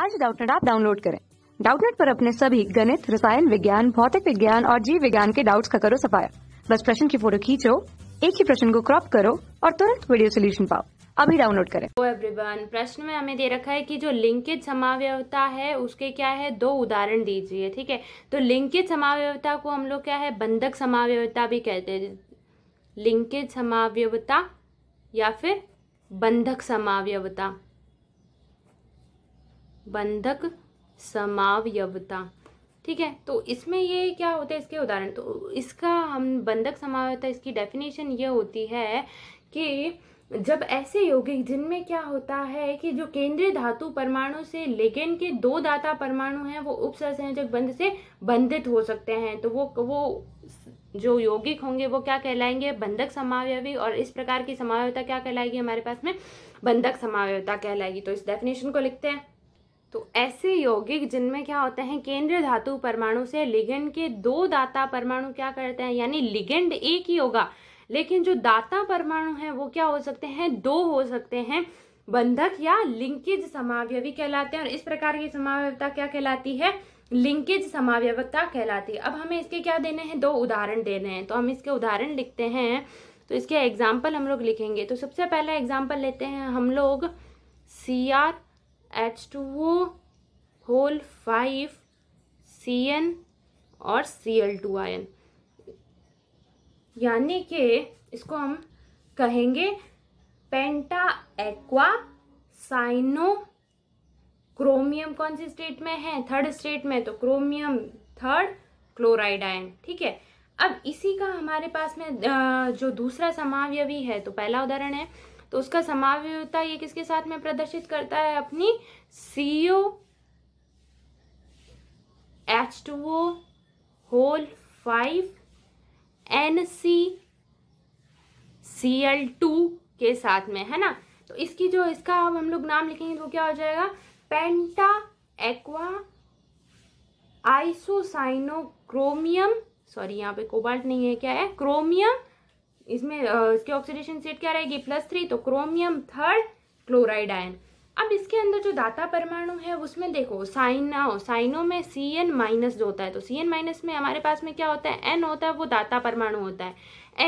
आज डाउटनेट आप डाउनलोड करें डाउटनेट पर अपने सभी गणित रसायन विज्ञान भौतिक विज्ञान और जीव विज्ञान के डाउट्स का करो सफाया बस प्रश्न की फोटो खींचो एक ही प्रश्न को क्रॉप करो और तुरंत वीडियो सोल्यूशन पाओ अभी डाउनलोड करें तो एवरीवन प्रश्न में हमें दे रखा है कि जो लिंकित समावयवता है उसके क्या है दो उदाहरण दीजिए ठीक है तो लिंकित समावयवता को हम लोग क्या है बंधक समावयवता भी कहते हैं लिंकित समावयवता या फिर बंधक समावयवता बंधक समावयवता ठीक है तो इसमें ये क्या होता है इसके उदाहरण तो इसका हम बंधक समावयवता इसकी डेफिनेशन ये होती है कि जब ऐसे यौगिक जिनमें क्या होता है कि जो केंद्रीय धातु परमाणु से लेकिन के दो दाता परमाणु हैं वो उपसंयोजक बंध से बंधित हो सकते हैं तो वो वो जो यौगिक होंगे वो क्या कहलाएंगे बंधक समावयवी और इस प्रकार की समावयता क्या कहलाएगी हमारे पास में बंधक समावयता कहलाएगी तो इस डेफिनेशन को लिखते हैं तो ऐसे यौगिक जिनमें क्या होते हैं केंद्र धातु परमाणु से लिगेंड के दो दाता परमाणु क्या करते हैं यानी लिगेंड एक ही होगा लेकिन जो दाता परमाणु है वो क्या हो सकते हैं दो हो सकते हैं बंधक या लिंकेज समावयवी कहलाते हैं और इस प्रकार की समावयवता क्या कहलाती है लिंकेज समावयवता कहलाती है अब हमें इसके क्या देने हैं दो उदाहरण देने हैं तो हम इसके उदाहरण लिखते हैं तो इसके एग्जाम्पल हम लोग लिखेंगे तो सबसे पहला एग्जाम्पल लेते हैं हम लोग C R H two O whole five C N और सी एल टू आयन यानी कि इसको हम कहेंगे पेंटा एक्वा साइनो क्रोमियम कौन सी स्टेट में है थर्ड स्टेट में तो क्रोमियम थर्ड क्लोराइड आयन ठीक है अब इसी का हमारे पास में जो दूसरा समावयवी है तो पहला उदाहरण है तो उसका समावयता ये किसके साथ में प्रदर्शित करता है अपनी C O H two O whole five N C C L two के साथ में है ना तो इसकी जो इसका अब हम लोग नाम लिखेंगे तो क्या हो जाएगा पेंटा एक्वा आइसोसाइनोक्रोमियम सॉरी यहाँ पे कोबाल्ट नहीं है क्या है क्रोमियम इसमें इसकी ऑक्सीडेशन स्टेट क्या रहेगी प्लस थ्री तो क्रोमियम थर्ड क्लोराइड आयन अब इसके अंदर जो दाता परमाणु है उसमें देखो साइना साइनो में सी एन माइनस जो होता है तो सी एन माइनस में हमारे पास में क्या होता है एन होता है वो दाता परमाणु होता है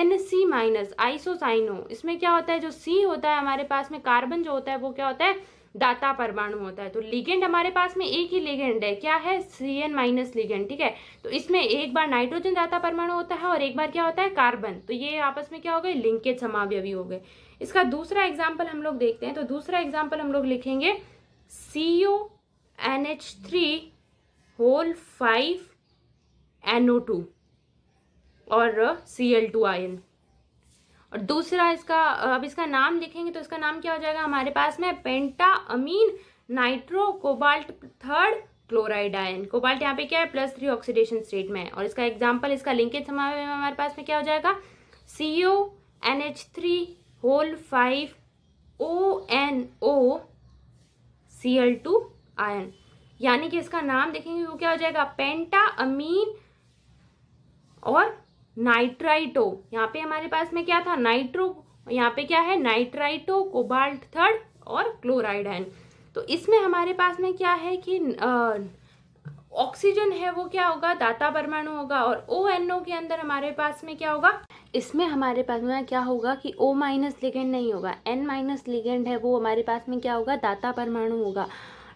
N C minus isocyano इसमें क्या होता है जो सी होता है हमारे पास में कार्बन जो होता है वो क्या होता है दाता परमाणु होता है तो लिगेंड हमारे पास में एक ही लिगेंड है क्या है सी एन माइनस लिगेंड ठीक है तो इसमें एक बार नाइट्रोजन दाता परमाणु होता है और एक बार क्या होता है कार्बन तो ये आपस में क्या हो गए लिंकेज समावयवी हो गए इसका दूसरा एग्जाम्पल हम लोग देखते हैं तो दूसरा एग्जाम्पल हम लोग लिखेंगे C O N H three whole five N O two और सी एल टू आयन और दूसरा इसका अब इसका नाम लिखेंगे तो इसका नाम क्या हो जाएगा हमारे पास में pentaammine nitro cobalt third chloride ion cobalt यहाँ पे क्या है प्लस थ्री ऑक्सीडेशन स्टेट में है और इसका एग्जाम्पल इसका लिंकेज हमारे हमारे पास में क्या हो जाएगा C O N H three whole five O N O C L two ion यानी कि इसका नाम देखेंगे वो क्या हो जाएगा पेंटा अमीन और नाइट्राइटो यहाँ पे हमारे पास में क्या था नाइट्रो यहाँ पे क्या है नाइट्राइटो कोबाल्ट थर्ड और क्लोराइड एन तो इसमें हमारे पास में क्या है कि ऑक्सीजन है वो क्या होगा दाता परमाणु होगा और ओ एन ओ के अंदर हमारे पास में क्या होगा इसमें हमारे पास में क्या होगा कि ओ माइनस लिगेंड नहीं होगा एन माइनस लिगेंड है वो हमारे पास में क्या होगा दाता परमाणु होगा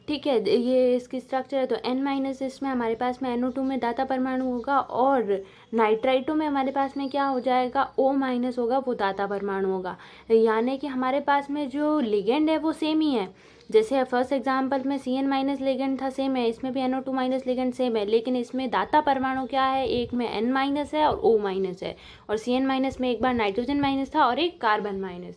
ठीक है ये इसकी स्ट्रक्चर है तो एन माइनस इसमें हमारे पास में एनओ टू में दाता परमाणु होगा और नाइट्राइटो में हमारे पास में क्या हो जाएगा ओ माइनस होगा वो दाता परमाणु होगा यानी कि हमारे पास में जो लिगेंड है वो सेम ही है जैसे फर्स्ट एग्जांपल में सी एन माइनस लेगेंड था सेम है इसमें भी N O two minus ligand same है लेकिन इसमें दाता परमाणु क्या है एक में एन माइनस है और ओ माइनस है और सी एन माइनस में एक बार नाइट्रोजन माइनस था और एक कार्बन माइनस